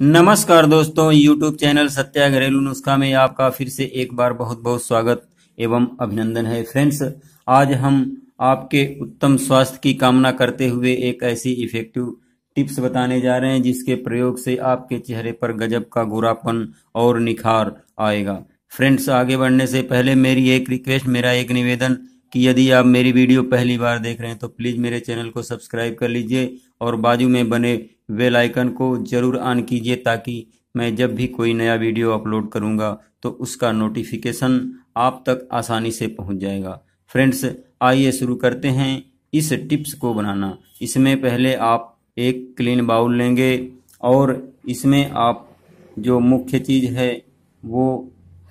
नमस्कार दोस्तों YouTube channel Satya घरेलू नुस्खा में आपका फिर से एक बार बहुत बहुत स्वागत एवं अभिनंदन है फ्रेंड्स आज हम आपके उत्तम स्वास्थ्य की कामना करते हुए एक ऐसी इफेक्टिव टिप्स बताने जा रहे हैं जिसके प्रयोग से आपके चेहरे पर गजब का गोरापन और निखार आएगा फ्रेंड्स आगे बढ़ने से पहले मेरी एक रिक्वेस्ट मेरा एक निवेदन कि यदि आप मेरी वीडियो पहली बार देख रहे हैं तो प्लीज़ मेरे चैनल को सब्सक्राइब कर लीजिए और बाजू में बने बेल आइकन को ज़रूर ऑन कीजिए ताकि मैं जब भी कोई नया वीडियो अपलोड करूँगा तो उसका नोटिफिकेशन आप तक आसानी से पहुँच जाएगा फ्रेंड्स आइए शुरू करते हैं इस टिप्स को बनाना इसमें पहले आप एक क्लीन बाउल लेंगे और इसमें आप जो मुख्य चीज़ है वो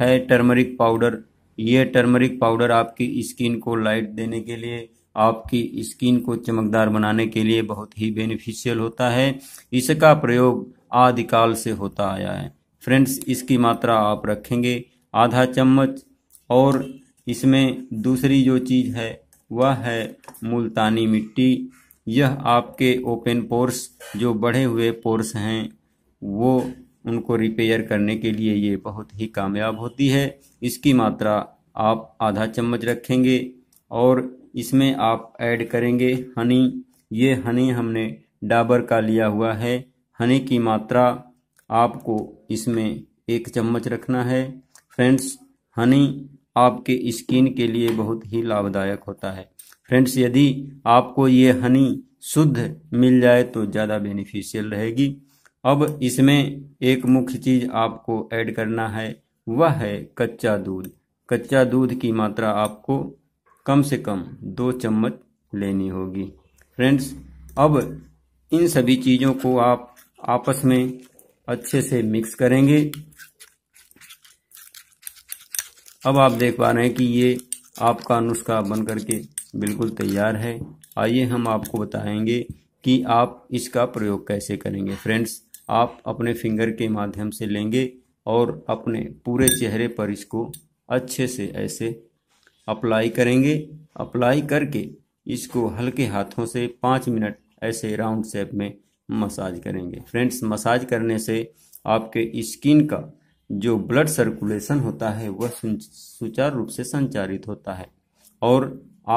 है टर्मरिक पाउडर ये टर्मरिक पाउडर आपकी स्किन को लाइट देने के लिए आपकी स्किन को चमकदार बनाने के लिए बहुत ही बेनिफिशियल होता है इसका प्रयोग आदिकाल से होता आया है फ्रेंड्स इसकी मात्रा आप रखेंगे आधा चम्मच और इसमें दूसरी जो चीज़ है वह है मुल्तानी मिट्टी यह आपके ओपन पोर्स जो बढ़े हुए पोर्स हैं वो उनको रिपेयर करने के लिए ये बहुत ही कामयाब होती है इसकी मात्रा आप आधा चम्मच रखेंगे और इसमें आप ऐड करेंगे हनी ये हनी हमने डाबर का लिया हुआ है हनी की मात्रा आपको इसमें एक चम्मच रखना है फ्रेंड्स हनी आपके स्किन के लिए बहुत ही लाभदायक होता है फ्रेंड्स यदि आपको ये हनी शुद्ध मिल जाए तो ज़्यादा बेनिफिशियल रहेगी अब इसमें एक मुख्य चीज़ आपको ऐड करना है वह है कच्चा दूध कच्चा दूध की मात्रा आपको कम से कम दो चम्मच लेनी होगी फ्रेंड्स अब इन सभी चीज़ों को आप आपस में अच्छे से मिक्स करेंगे अब आप देख पा रहे हैं कि ये आपका नुस्खा बन करके बिल्कुल तैयार है आइए हम आपको बताएंगे कि आप इसका प्रयोग कैसे करेंगे फ्रेंड्स आप अपने फिंगर के माध्यम से लेंगे और अपने पूरे चेहरे पर इसको अच्छे से ऐसे अप्लाई करेंगे अप्लाई करके इसको हल्के हाथों से पाँच मिनट ऐसे राउंड शेप में मसाज करेंगे फ्रेंड्स मसाज करने से आपके स्किन का जो ब्लड सर्कुलेशन होता है वह सुचारू रूप से संचालित होता है और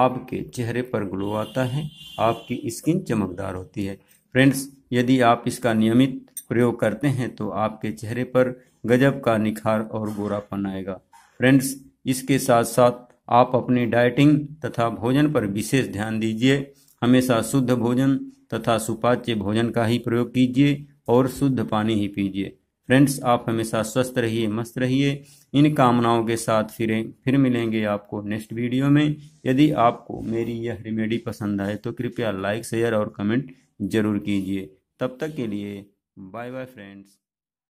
आपके चेहरे पर ग्लो आता है आपकी स्किन चमकदार होती है फ्रेंड्स यदि आप इसका नियमित प्रयोग करते हैं तो आपके चेहरे पर गजब का निखार और गोरापन आएगा फ्रेंड्स इसके साथ साथ आप अपनी डाइटिंग तथा भोजन पर विशेष ध्यान दीजिए हमेशा शुद्ध भोजन तथा सुपाच्य भोजन का ही प्रयोग कीजिए और शुद्ध पानी ही पीजिए फ्रेंड्स आप हमेशा स्वस्थ रहिए मस्त रहिए इन कामनाओं के साथ फिर फिर मिलेंगे आपको नेक्स्ट वीडियो में यदि आपको मेरी यह रेमेडी पसंद आए तो कृपया लाइक शेयर और कमेंट जरूर कीजिए तब तक के लिए बाय बाय फ्रेंड्स